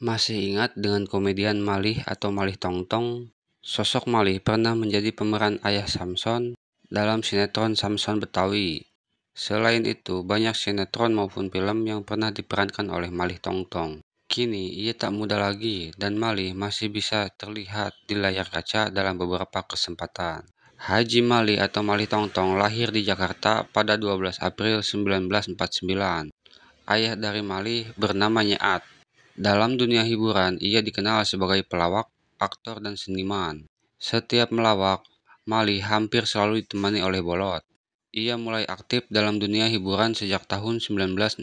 Masih ingat dengan komedian Malih atau Malih Tongtong? Sosok Malih pernah menjadi pemeran ayah Samson dalam sinetron Samson Betawi. Selain itu, banyak sinetron maupun film yang pernah diperankan oleh Malih Tongtong. Kini, ia tak muda lagi dan Malih masih bisa terlihat di layar kaca dalam beberapa kesempatan. Haji Malih atau Malih Tongtong lahir di Jakarta pada 12 April 1949. Ayah dari Malih bernama Nyaat, dalam dunia hiburan, ia dikenal sebagai pelawak, aktor, dan seniman. Setiap melawak, Mali hampir selalu ditemani oleh Bolot. Ia mulai aktif dalam dunia hiburan sejak tahun 1965.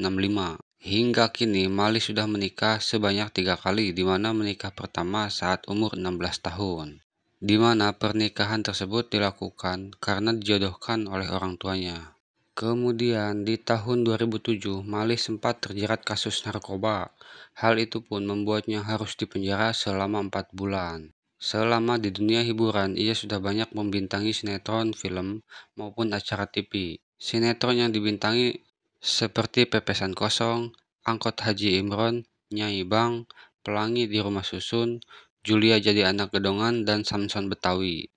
Hingga kini, Mali sudah menikah sebanyak tiga kali, di mana menikah pertama saat umur 16 tahun. Di mana pernikahan tersebut dilakukan karena dijodohkan oleh orang tuanya. Kemudian, di tahun 2007, Malih sempat terjerat kasus narkoba. Hal itu pun membuatnya harus dipenjara selama 4 bulan. Selama di dunia hiburan, ia sudah banyak membintangi sinetron, film, maupun acara TV. Sinetron yang dibintangi seperti Pepesan Kosong, Angkot Haji Imron, Nyai Bang, Pelangi di Rumah Susun, Julia jadi anak gedongan, dan Samson Betawi.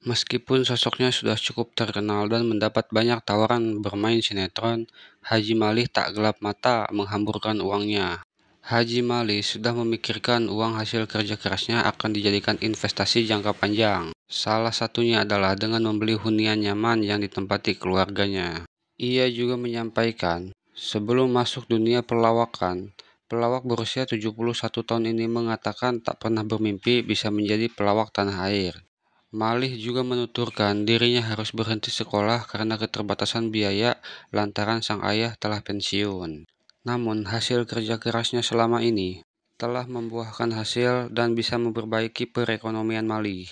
Meskipun sosoknya sudah cukup terkenal dan mendapat banyak tawaran bermain sinetron, Haji Malih tak gelap mata menghamburkan uangnya. Haji Mali sudah memikirkan uang hasil kerja kerasnya akan dijadikan investasi jangka panjang. Salah satunya adalah dengan membeli hunian nyaman yang ditempati keluarganya. Ia juga menyampaikan, sebelum masuk dunia pelawakan, pelawak berusia 71 tahun ini mengatakan tak pernah bermimpi bisa menjadi pelawak tanah air. Malih juga menuturkan dirinya harus berhenti sekolah karena keterbatasan biaya lantaran sang ayah telah pensiun. Namun, hasil kerja kerasnya selama ini telah membuahkan hasil dan bisa memperbaiki perekonomian Malih.